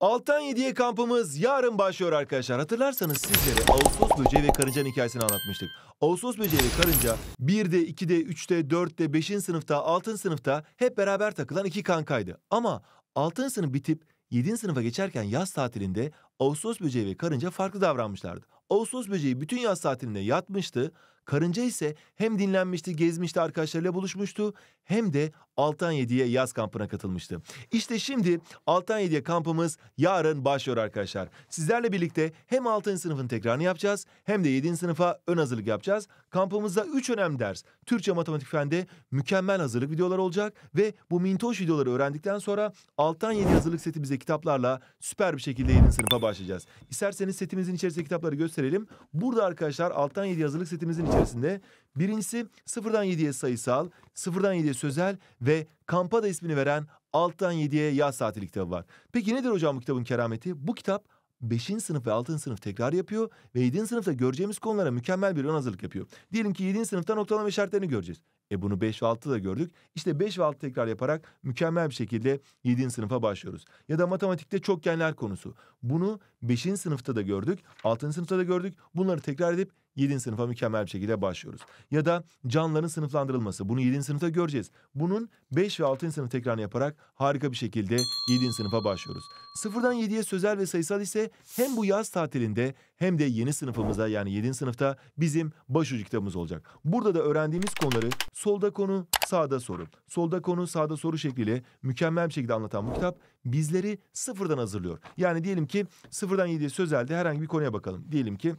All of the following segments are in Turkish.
Alttan 7'ye kampımız yarın başlıyor arkadaşlar. Hatırlarsanız sizlere Ağustos böceği ve karıncanın hikayesini anlatmıştık. Ağustos böceği ve karınca 1'de, 2'de, 3'te, 4'te, 5. sınıfta, 6. sınıfta hep beraber takılan iki kankaydı. Ama 6. sınıf bitip 7. sınıfa geçerken yaz tatilinde Ağustos böceği ve karınca farklı davranmışlardı. Ağustos böceği bütün yaz tatilinde yatmıştı. Karınca ise hem dinlenmişti, gezmişti, arkadaşlarıyla buluşmuştu hem de Altan yediye yaz kampına katılmıştı. İşte şimdi Altan yediye kampımız yarın başlıyor arkadaşlar. Sizlerle birlikte hem 6. sınıfın tekrarını yapacağız hem de 7. sınıfa ön hazırlık yapacağız. Kampımızda 3 önemli ders. Türkçe matematik fende mükemmel hazırlık videoları olacak ve bu mintoş videoları öğrendikten sonra Altan yedi hazırlık seti bize kitaplarla süper bir şekilde 7. sınıfa başlayacağız. İsterseniz setimizin içerisinde kitapları gösterelim. Burada arkadaşlar Altan yedi hazırlık setimizin içerisinde içerisinde. Birincisi sıfırdan yediye sayısal, sıfırdan yediye sözel ve kampa da ismini veren alttan yediye yaz tatili kitabı var. Peki nedir hocam bu kitabın kerameti? Bu kitap 5. sınıf ve 6. sınıf tekrar yapıyor ve 7. sınıfta göreceğimiz konulara mükemmel bir ön hazırlık yapıyor. Diyelim ki 7. sınıfta noktalama işaretlerini göreceğiz. E bunu 5 ve 6'da da gördük. İşte 5 ve 6 tekrar yaparak mükemmel bir şekilde 7. sınıfa başlıyoruz. Ya da matematikte çokgenler konusu. Bunu 5. sınıfta da gördük, 6. sınıfta da gördük. Bunları tekrar edip 7. sınıfa mükemmel bir şekilde başlıyoruz. Ya da canlıların sınıflandırılması. Bunu 7. sınıfta göreceğiz. Bunun 5 ve 6. sınıf tekrarını yaparak harika bir şekilde 7. sınıfa başlıyoruz. Sıfırdan 7'ye sözel ve sayısal ise hem bu yaz tatilinde hem de yeni sınıfımıza yani 7. sınıfta bizim başucu kitabımız olacak. Burada da öğrendiğimiz konuları solda konu, sağda soru. Solda konu, sağda soru şekliyle mükemmel bir şekilde anlatan bu kitap bizleri sıfırdan hazırlıyor. Yani diyelim ki sıfırdan yediği sözelde herhangi bir konuya bakalım. Diyelim ki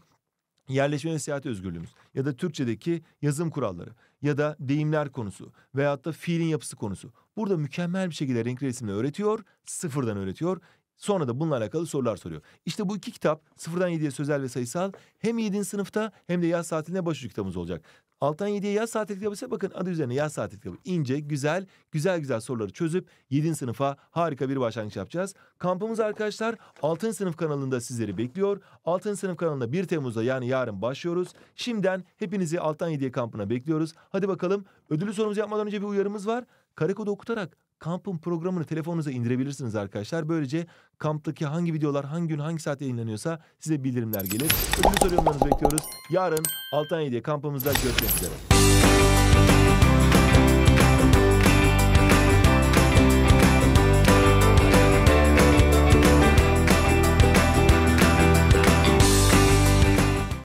yerleşme ve seyahat özgürlüğümüz ya da Türkçedeki yazım kuralları ya da deyimler konusu veyahut da fiilin yapısı konusu. Burada mükemmel bir şekilde renk resimle öğretiyor, sıfırdan öğretiyor. Sonra da bununla alakalı sorular soruyor. İşte bu iki kitap sıfırdan 7'ye sözel ve sayısal hem 7. sınıfta hem de yaz saatinde başucu kitabımız olacak. Alttan 7'ye yaz saati kitabı ise bakın adı üzerine yaz saati kitabı. İnce, güzel, güzel güzel soruları çözüp 7. sınıfa harika bir başlangıç yapacağız. Kampımız arkadaşlar altın sınıf kanalında sizleri bekliyor. Altın sınıf kanalında 1 Temmuz'da yani yarın başlıyoruz. Şimdiden hepinizi alttan 7'ye kampına bekliyoruz. Hadi bakalım ödülü sorumuzu yapmadan önce bir uyarımız var. Karekodu okutarak kampın programını telefonunuza indirebilirsiniz arkadaşlar. Böylece kamptaki hangi videolar hangi gün hangi saatte yayınlanıyorsa size bildirimler gelir. Ödülü soruyorlarınızı bekliyoruz. Yarın Altan 7'ye kampımızda görüşmek üzere.